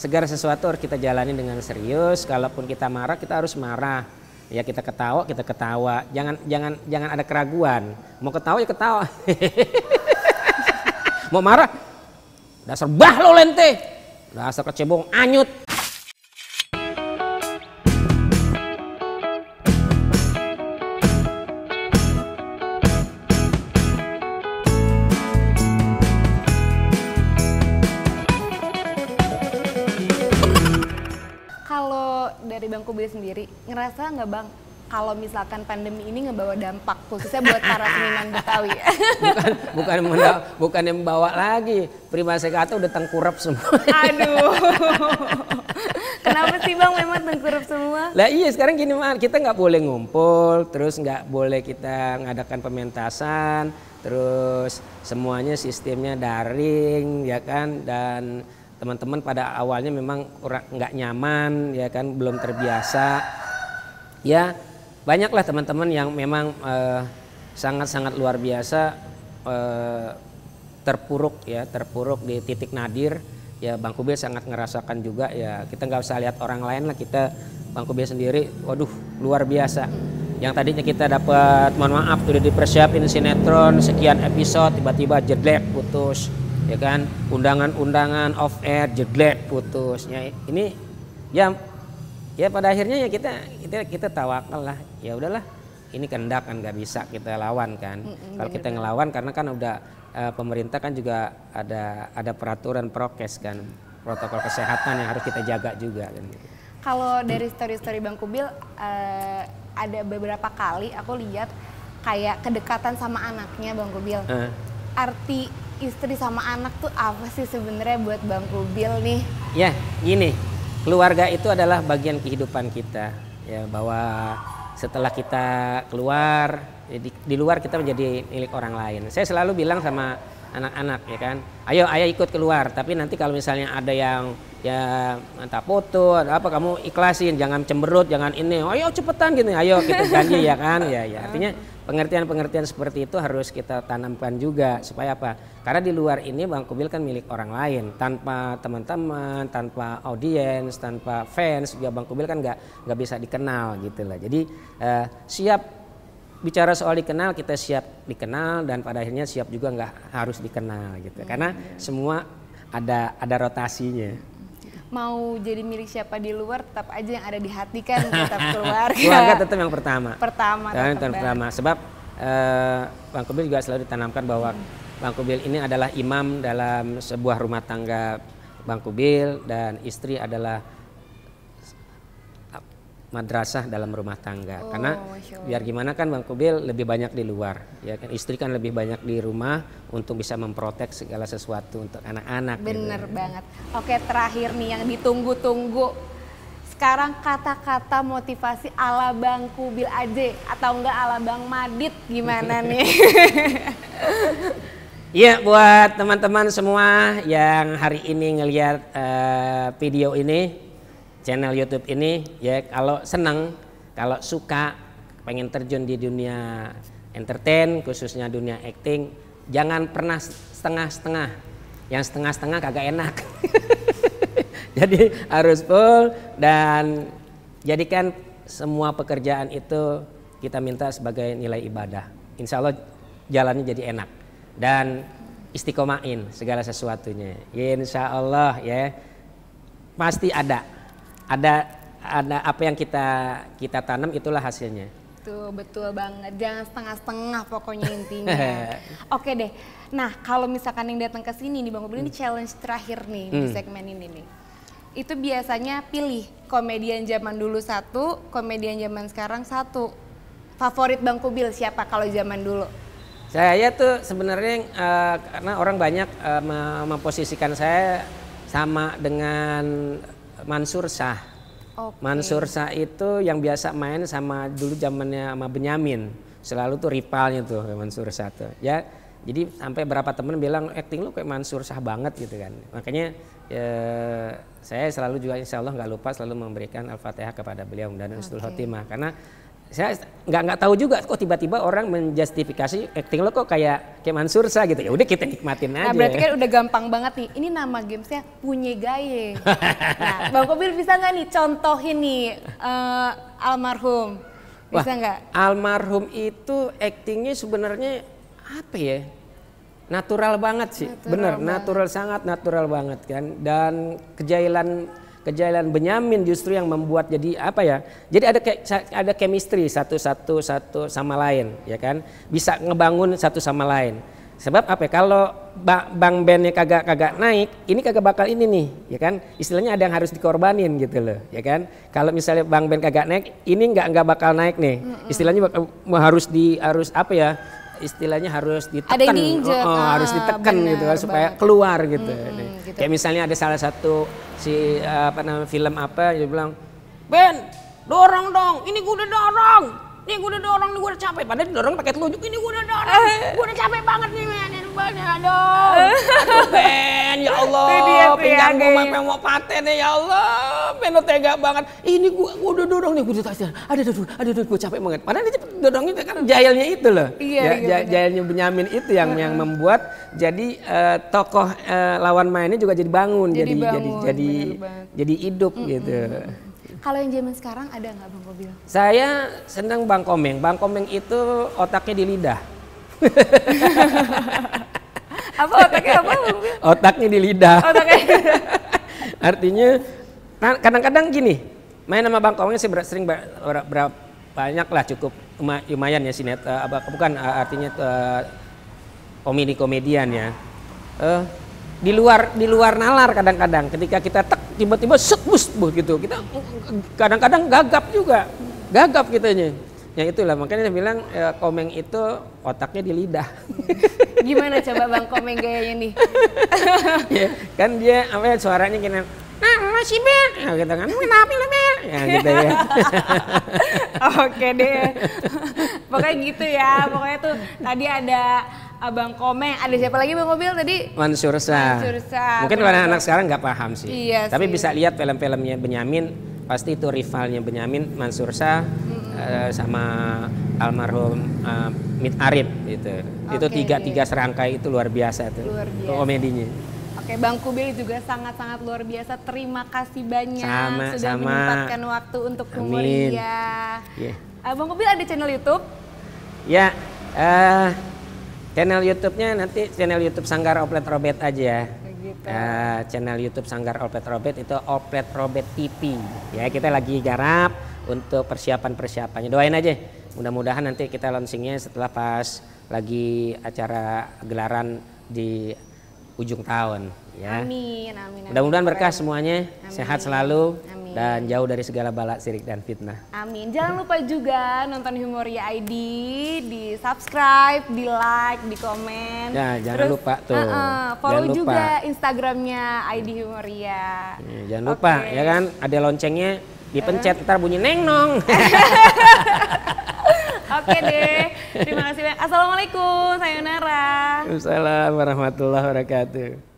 segala sesuatu harus kita jalani dengan serius. Kalaupun kita marah, kita harus marah. Ya kita ketawa, kita ketawa. Jangan jangan jangan ada keraguan. Mau ketawa ya ketawa. Mau marah? Dasar bah lo lente. Dasar kecebong anyut. kalau dari Bang Kubil sendiri, ngerasa nggak Bang kalau misalkan pandemi ini ngebawa dampak khususnya buat para seniman Betawi. bukan bukan membawa, bukan yang membawa lagi. Prima Sekata udah tengkurap semua. Aduh. Kenapa sih Bang memang tengkurap semua? Lah iya sekarang gini Mar, kita nggak boleh ngumpul, terus nggak boleh kita ngadakan pementasan, terus semuanya sistemnya daring ya kan dan teman-teman pada awalnya memang nggak nyaman ya kan belum terbiasa ya banyaklah teman-teman yang memang eh, sangat-sangat eh, luar biasa eh, terpuruk ya terpuruk di titik nadir ya Bang Kubil sangat ngerasakan juga ya kita nggak usah lihat orang lain lah kita Bang Kubil sendiri waduh luar biasa yang tadinya kita dapat mohon maaf sudah dipersiapin sinetron sekian episode tiba-tiba jelek putus ya kan undangan-undangan off air jeglet putusnya ini ya ya pada akhirnya ya kita kita kita tawakal lah ya udahlah ini kendak kan nggak bisa kita lawan kan mm hmm kalau kita ngelawan karena kan udah e, pemerintah kan juga ada ada peraturan prokes kan protokol kesehatan yang harus kita jaga juga kan kalau dari story-story Bang Kubil e, ada beberapa kali aku lihat kayak kedekatan sama anaknya Bang Kubil uh. arti istri sama anak tuh apa sih sebenarnya buat Bang Kubil nih? Ya, gini. Keluarga itu adalah bagian kehidupan kita ya bahwa setelah kita keluar ya di, di luar kita menjadi milik orang lain. Saya selalu bilang sama anak-anak ya kan ayo ayah ikut keluar tapi nanti kalau misalnya ada yang ya entah foto ada apa kamu ikhlasin jangan cemberut jangan ini ayo cepetan gini ayo kita gitu, janji ya kan ya ya artinya pengertian-pengertian seperti itu harus kita tanamkan juga supaya apa karena di luar ini Bang Kubil kan milik orang lain tanpa teman-teman tanpa audiens tanpa fans juga Bang Kubil kan nggak nggak bisa dikenal gitu lah jadi eh, siap bicara soal dikenal kita siap dikenal dan pada akhirnya siap juga nggak harus dikenal gitu karena semua ada ada rotasinya mau jadi milik siapa di luar tetap aja yang ada di hati kan tetap keluar. keluarga tetap yang pertama pertama tetap, tetap pertama sebab eh, bang Kubil juga selalu ditanamkan bahwa hmm. bang Kubil ini adalah imam dalam sebuah rumah tangga bang Kubil dan istri adalah madrasah dalam rumah tangga oh, karena biar gimana kan Bang Kubil lebih banyak di luar ya kan istri kan lebih banyak di rumah untuk bisa memprotek segala sesuatu untuk anak-anak gitu. bener gitu. banget oke terakhir nih yang ditunggu-tunggu sekarang kata-kata motivasi ala Bang Kubil aja atau enggak ala Bang Madit gimana nih Iya buat teman-teman semua yang hari ini ngelihat uh, video ini channel YouTube ini ya kalau senang, kalau suka, pengen terjun di dunia entertain khususnya dunia acting, jangan pernah setengah-setengah. Yang setengah-setengah kagak enak. jadi harus full dan jadikan semua pekerjaan itu kita minta sebagai nilai ibadah. Insya Allah jalannya jadi enak dan istiqomain segala sesuatunya. Insya Allah ya pasti ada ada ada apa yang kita kita tanam itulah hasilnya. Tuh betul banget. Jangan setengah-setengah pokoknya intinya. Oke deh. Nah, kalau misalkan yang datang ke sini nih Bang Ubin hmm. ini challenge terakhir nih hmm. di segmen ini nih. Itu biasanya pilih komedian zaman dulu satu, komedian zaman sekarang satu. Favorit Bang Kubil siapa kalau zaman dulu? Saya tuh sebenarnya uh, karena orang banyak uh, memposisikan saya sama dengan Mansur Shah. Okay. Mansur Shah itu yang biasa main sama dulu zamannya sama Benyamin. Selalu tuh rivalnya tuh Mansur Shah tuh. Ya, jadi sampai berapa temen bilang acting lu kayak Mansur Shah banget gitu kan. Makanya ya, saya selalu juga insya Allah nggak lupa selalu memberikan Al-Fatihah kepada beliau dan okay. Ustul Khotimah karena saya nggak nggak tahu juga kok tiba-tiba orang menjustifikasi acting lo kok kayak kayak Mansur Sa gitu ya udah kita nikmatin nah, aja. Nah berarti kan udah gampang banget nih. Ini nama gamesnya punya gaye. nah, Bang Kobil bisa nggak nih contoh ini uh, eh, almarhum? Bisa nggak? Almarhum itu actingnya sebenarnya apa ya? Natural banget sih, natural bener. Banget. Natural sangat natural banget kan. Dan kejailan Kejailan Benyamin justru yang membuat jadi apa ya? Jadi ada ke, ada chemistry satu satu satu sama lain, ya kan? Bisa ngebangun satu sama lain. Sebab apa? Ya? Kalau bang bandnya kagak kagak naik, ini kagak bakal ini nih, ya kan? Istilahnya ada yang harus dikorbanin gitu loh, ya kan? Kalau misalnya bang band kagak naik, ini nggak nggak bakal naik nih. Mm-mm. Istilahnya harus di harus apa ya? Istilahnya harus ditekan, oh, oh, harus ah, ditekan gitu kan supaya banget. keluar gitu. Mm-hmm, gitu. Kayak misalnya ada salah satu si eh, apa namanya film apa dia bilang Ben dorong dong ini gue udah dorong ini gue udah dorong ini gue udah capek padahal dorong pakai telunjuk ini gue udah dorong eh. gue udah capek banget nih men ini banyak dong eh. Ben Ya paten ya Allah. Pinggang gue mau mau paten ya Allah. Menu tega banget. Ini gue gue udah dorong nih gue di tasnya. Ada duduk, ada duduk gue capek banget. Padahal itu dorong itu kan jahilnya itu loh. Iya, ya, iya, jahilnya Benyamin itu yang yang membuat jadi uh, tokoh uh, lawan mainnya juga jadi bangun, jadi jadi bangun, jadi jadi, jadi hidup mm -mm. gitu. Kalau yang zaman sekarang ada nggak Bang Kobil? Saya senang Bang Komeng. Bang Komeng itu otaknya di lidah. apa otaknya apa? otaknya di lidah. Otaknya. Artinya nah, kadang-kadang gini, main sama Bang Kongnya sih sering berapa banyak lah cukup lumayan ya sinet uh, bukan uh, artinya uh, eh, komedi komedian ya. Uh, di luar di luar nalar kadang-kadang ketika kita tek tiba-tiba set bus gitu kita kadang-kadang gagap juga gagap kitanya ya itulah makanya saya bilang ya, komeng itu otaknya di lidah Gimana coba Bang Komeng gayanya nih? ya, kan dia apa ya, suaranya gini. Nah, masih bel. Nah, gitu kan. Kenapa lu bel? Ya gitu ya. Oke deh. Pokoknya gitu ya. Pokoknya tuh tadi ada Abang Komeng, ada siapa lagi Bang Mobil tadi? Mansur Sa. Mungkin anak-anak sekarang nggak paham sih. Iya Tapi sih. bisa lihat film-filmnya Benyamin, pasti itu rivalnya Benyamin, Mansur Sa. Eh, sama almarhum uh, Mit Arif gitu. Okay. Itu tiga-tiga serangkai itu luar biasa itu. Luar biasa. Komedinya. Oke, Bang Kubil juga sangat-sangat luar biasa. Terima kasih banyak sama, sudah sama. menyempatkan waktu untuk Ya. Yeah. Uh, Bang Kubil ada channel YouTube? Ya, yeah. uh, channel YouTube-nya nanti channel YouTube Sanggar Oplet Robet aja ya uh, channel YouTube Sanggar Oplet Robet itu Oplet Robet TV. Ya, kita lagi garap untuk persiapan-persiapannya. Doain aja. Mudah-mudahan nanti kita launchingnya setelah pas lagi acara gelaran di ujung tahun ya. Amin, amin. amin. Mudah-mudahan berkah semuanya, amin. sehat selalu. Amin. Dan jauh dari segala balak sirik dan fitnah. Amin. Jangan lupa juga nonton Humoria ID, di subscribe, di like, di komen. Ya, jangan Terus, lupa tuh. Uh -uh, follow jangan lupa. juga Instagramnya ID Humoria. Ya, jangan okay. lupa ya kan, ada loncengnya dipencet uh. ntar bunyi neng nong. Oke deh. Terima kasih banyak. Assalamualaikum. Sayonara. Assalamualaikum warahmatullahi wabarakatuh.